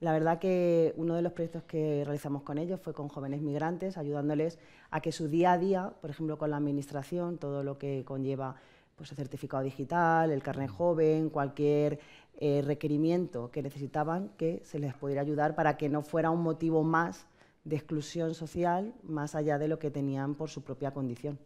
La verdad que uno de los proyectos que realizamos con ellos fue con jóvenes migrantes, ayudándoles a que su día a día, por ejemplo, con la administración, todo lo que conlleva pues, el certificado digital, el carnet joven, cualquier eh, requerimiento que necesitaban, que se les pudiera ayudar para que no fuera un motivo más de exclusión social, más allá de lo que tenían por su propia condición.